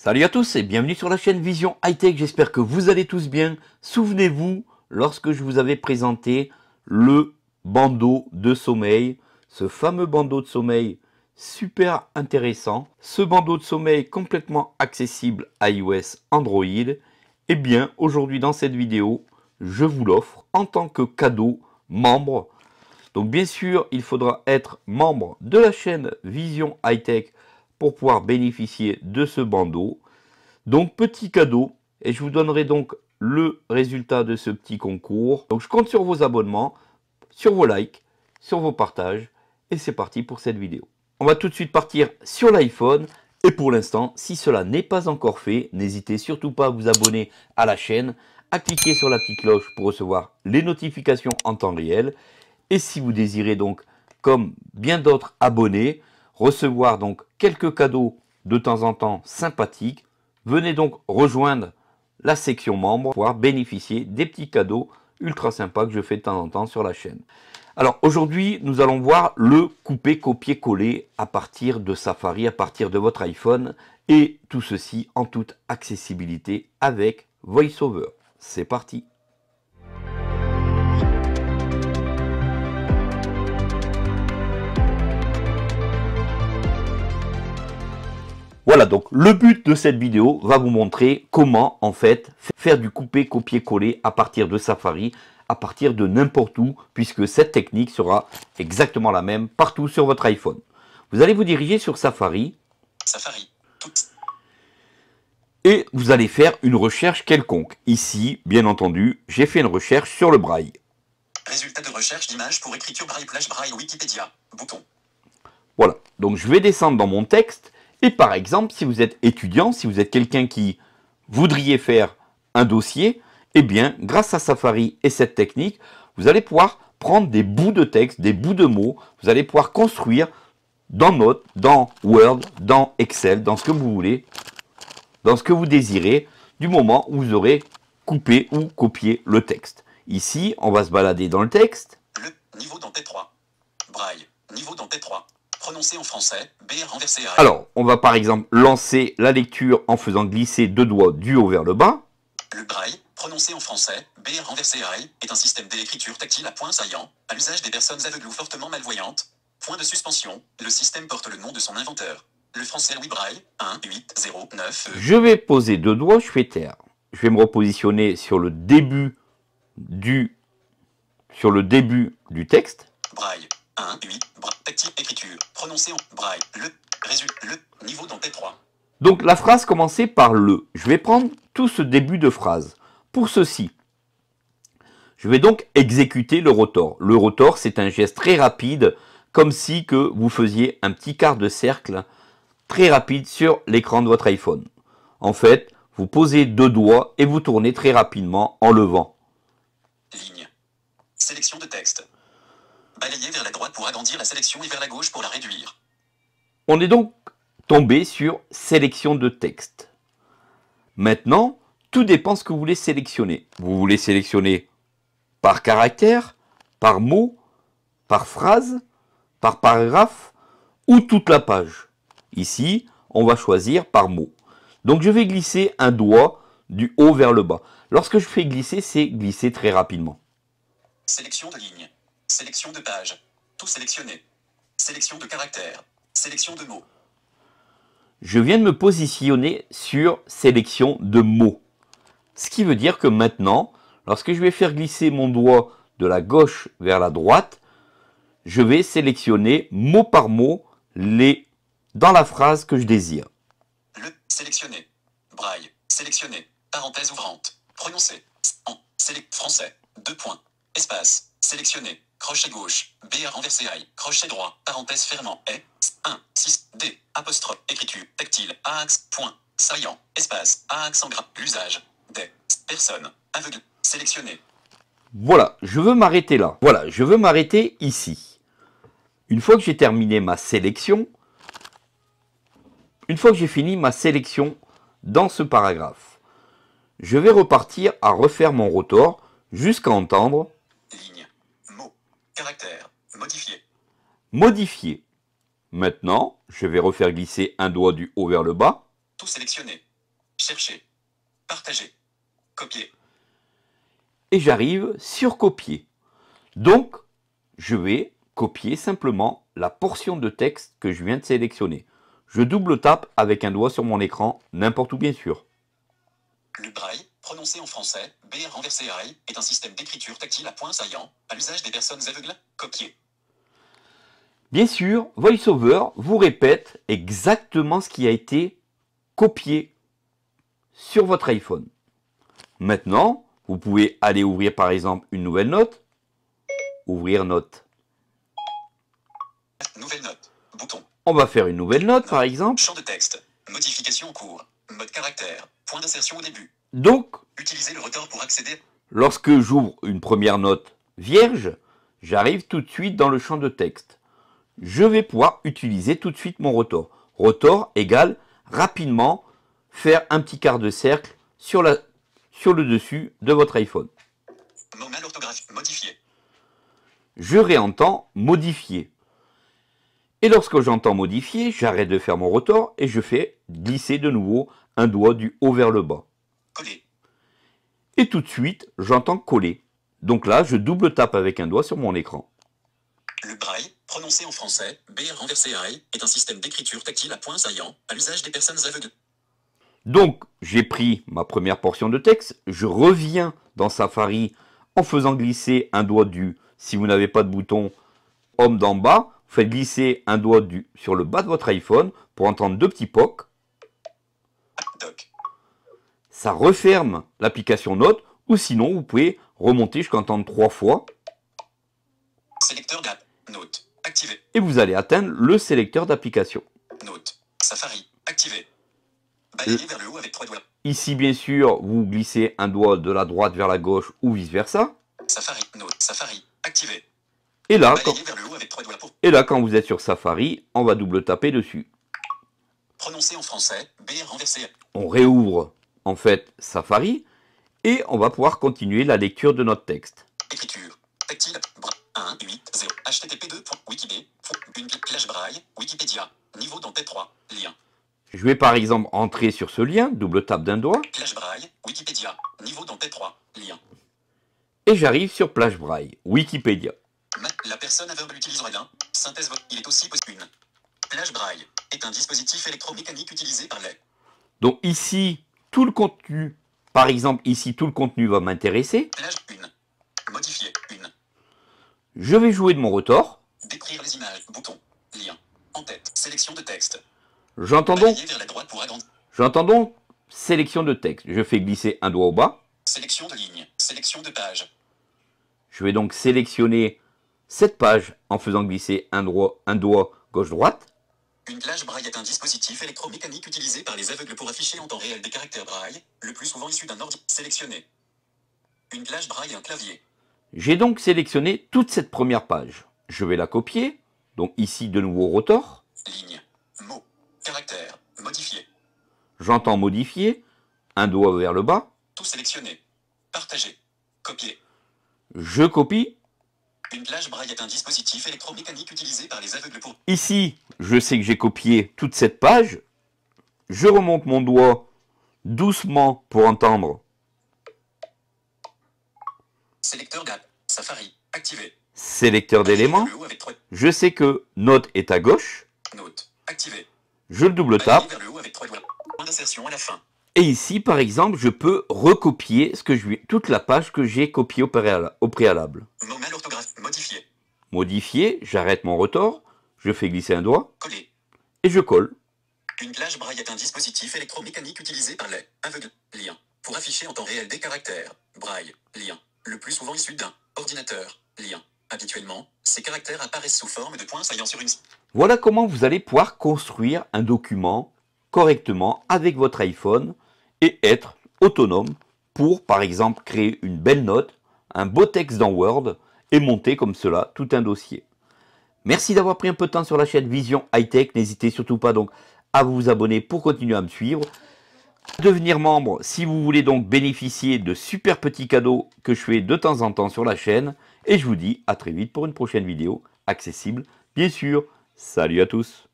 Salut à tous et bienvenue sur la chaîne Vision Hightech, j'espère que vous allez tous bien. Souvenez-vous, lorsque je vous avais présenté le bandeau de sommeil, ce fameux bandeau de sommeil super intéressant, ce bandeau de sommeil complètement accessible à iOS Android, et eh bien aujourd'hui dans cette vidéo, je vous l'offre en tant que cadeau membre. Donc bien sûr, il faudra être membre de la chaîne Vision Hightech pour pouvoir bénéficier de ce bandeau. Donc petit cadeau et je vous donnerai donc le résultat de ce petit concours. Donc je compte sur vos abonnements, sur vos likes, sur vos partages et c'est parti pour cette vidéo. On va tout de suite partir sur l'iPhone et pour l'instant, si cela n'est pas encore fait, n'hésitez surtout pas à vous abonner à la chaîne, à cliquer sur la petite cloche pour recevoir les notifications en temps réel. Et si vous désirez donc, comme bien d'autres abonnés, recevoir donc quelques cadeaux de temps en temps sympathiques. Venez donc rejoindre la section membre pour bénéficier des petits cadeaux ultra sympas que je fais de temps en temps sur la chaîne. Alors aujourd'hui, nous allons voir le couper, copier, coller à partir de Safari, à partir de votre iPhone et tout ceci en toute accessibilité avec VoiceOver. C'est parti Voilà donc, le but de cette vidéo va vous montrer comment en fait faire du coupé, copier, coller à partir de Safari, à partir de n'importe où, puisque cette technique sera exactement la même partout sur votre iPhone. Vous allez vous diriger sur Safari. Safari. Et vous allez faire une recherche quelconque. Ici, bien entendu, j'ai fait une recherche sur le braille. de recherche pour braille plage braille Wikipédia. Bouton. Voilà. Donc je vais descendre dans mon texte et par exemple, si vous êtes étudiant, si vous êtes quelqu'un qui voudriez faire un dossier, eh bien, grâce à Safari et cette technique, vous allez pouvoir prendre des bouts de texte, des bouts de mots, vous allez pouvoir construire dans Note, dans Word, dans Excel, dans ce que vous voulez, dans ce que vous désirez, du moment où vous aurez coupé ou copié le texte. Ici, on va se balader dans le texte. Le niveau dans T3. Braille, niveau dans T3 prononcé en français, B Alors, on va par exemple lancer la lecture en faisant glisser deux doigts du haut vers le bas. Le braille, prononcé en français, B renversé I, est un système d'écriture tactile à points saillants, à l'usage des personnes aveugles ou fortement malvoyantes. Point de suspension, le système porte le nom de son inventeur. Le français Louis Braille, 1, 8, 0, 9. Je vais poser deux doigts, je fais terre. Je vais me repositionner sur le début du, sur le début du texte. Braille, 1, 8, tactile, écriture, prononcé en braille, le, résultat, le, niveau dans T3. Donc la phrase commençait par le. Je vais prendre tout ce début de phrase. Pour ceci, je vais donc exécuter le rotor. Le rotor, c'est un geste très rapide, comme si que vous faisiez un petit quart de cercle très rapide sur l'écran de votre iPhone. En fait, vous posez deux doigts et vous tournez très rapidement en levant. Ligne. Sélection de texte. Balayer vers la droite pour agrandir la sélection et vers la gauche pour la réduire. On est donc tombé sur sélection de texte. Maintenant, tout dépend ce que vous voulez sélectionner. Vous voulez sélectionner par caractère, par mot, par phrase, par paragraphe ou toute la page. Ici, on va choisir par mot. Donc je vais glisser un doigt du haut vers le bas. Lorsque je fais glisser, c'est glisser très rapidement. Sélection de ligne. Sélection de page. Tout sélectionné. Sélection de caractère, Sélection de mots. Je viens de me positionner sur sélection de mots. Ce qui veut dire que maintenant, lorsque je vais faire glisser mon doigt de la gauche vers la droite, je vais sélectionner mot par mot les dans la phrase que je désire. Le sélectionner. Braille. Sélectionner. Parenthèse ouvrante. Prononcer. En. Français. Deux points. Espace. Sélectionner, Crochet gauche. B renversé Crochet droit. Parenthèse fermant. E. 1. 6. D. Apostrophe. Écriture. Tactile. Axe. Point. Saillant. Espace. Axe en gras. L'usage. Des. Personne. Aveugle. Sélectionné. Voilà. Je veux m'arrêter là. Voilà. Je veux m'arrêter ici. Une fois que j'ai terminé ma sélection, une fois que j'ai fini ma sélection dans ce paragraphe, je vais repartir à refaire mon rotor jusqu'à entendre Caractère. Modifier. Maintenant, je vais refaire glisser un doigt du haut vers le bas. Tout sélectionner. Chercher. Partager. Copier. Et j'arrive sur copier. Donc, je vais copier simplement la portion de texte que je viens de sélectionner. Je double tape avec un doigt sur mon écran, n'importe où bien sûr. Le braille, prononcé en français, BR renversé I, est un système d'écriture tactile à point saillant, à l'usage des personnes aveugles, copiées. Bien sûr, VoiceOver vous répète exactement ce qui a été copié sur votre iPhone. Maintenant, vous pouvez aller ouvrir par exemple une nouvelle note. Ouvrir note. Nouvelle note. Bouton. On va faire une nouvelle note, par exemple. Champ de texte. Modification en cours. Mode caractère. Point d'insertion au début. Donc, utilisez le pour accéder. Lorsque j'ouvre une première note vierge, j'arrive tout de suite dans le champ de texte. Je vais pouvoir utiliser tout de suite mon rotor. Rotor égale rapidement faire un petit quart de cercle sur, la, sur le dessus de votre iPhone. modifié. Je réentends modifier. Et lorsque j'entends modifier, j'arrête de faire mon rotor et je fais glisser de nouveau un doigt du haut vers le bas. Coller. Et tout de suite, j'entends coller. Donc là, je double tape avec un doigt sur mon écran. Le braille, prononcé en français, b renversé I, e, est un système d'écriture tactile à points saillants, à l'usage des personnes aveugles. Donc, j'ai pris ma première portion de texte, je reviens dans Safari en faisant glisser un doigt du, si vous n'avez pas de bouton, homme d'en bas, vous faites glisser un doigt du, sur le bas de votre iPhone pour entendre deux petits pocs. Ça referme l'application Note ou sinon vous pouvez remonter jusqu'à entendre trois fois. Sélecteur Et vous allez atteindre le sélecteur d'application. Note Safari activé. Euh, vers Ici bien sûr, vous glissez un doigt de la droite vers la gauche ou vice versa. Safari Note Safari activé. Et là, quand... et là, quand vous êtes sur Safari, on va double taper dessus. Prononcer en français, B renversé. On réouvre en fait Safari et on va pouvoir continuer la lecture de notre texte. Écriture, tactile, 1, 8, 0, http 2, braille, niveau dans T3, lien. Je vais par exemple entrer sur ce lien, double tape d'un doigt. Plage braille, Wikipédia, niveau dans T3, lien. Et j'arrive sur Plage braille, Wikipédia. La personne aveugle utilisera l'un. Synthèse Il est aussi possible une. Plage braille est un dispositif électromécanique utilisé par les. Donc ici, tout le contenu, par exemple ici, tout le contenu va m'intéresser. Plage une. Modifier une. Je vais jouer de mon rotor. Décrire les images. Bouton. Lien. En tête. Sélection de texte. J'entends donc. J'entends donc sélection de texte. Je fais glisser un doigt au bas. Sélection de ligne. Sélection de page. Je vais donc sélectionner cette page en faisant glisser un, droit, un doigt gauche-droite. Une plage braille est un dispositif électromécanique utilisé par les aveugles pour afficher en temps réel des caractères braille, le plus souvent issu d'un ordi sélectionné. Une plage braille un clavier. J'ai donc sélectionné toute cette première page. Je vais la copier, donc ici de nouveau rotor. Ligne, mot, caractère, modifier. J'entends modifier, un doigt vers le bas. Tout sélectionné, partager, copier. Je copie braille est un dispositif électromécanique utilisé par les aveugles pour... Ici, je sais que j'ai copié toute cette page. Je remonte mon doigt doucement pour entendre. Sélecteur Safari, activé. Sélecteur d'éléments. Je sais que note est à gauche. Je le double tape. Et ici, par exemple, je peux recopier toute la page que j'ai copiée au préalable. Modifier, j'arrête mon retort, je fais glisser un doigt. Coller. Et je colle. Une plage braille est un dispositif électromécanique utilisé par les aveugles, lien pour afficher en temps réel des caractères, braille, lien, le plus souvent issu d'un ordinateur, lien. Habituellement, ces caractères apparaissent sous forme de points saillants sur une... Voilà comment vous allez pouvoir construire un document correctement avec votre iPhone et être autonome pour, par exemple, créer une belle note, un beau texte dans Word, et monter comme cela tout un dossier. Merci d'avoir pris un peu de temps sur la chaîne Vision High Tech. N'hésitez surtout pas donc à vous abonner pour continuer à me suivre. devenir membre si vous voulez donc bénéficier de super petits cadeaux que je fais de temps en temps sur la chaîne. Et je vous dis à très vite pour une prochaine vidéo accessible, bien sûr. Salut à tous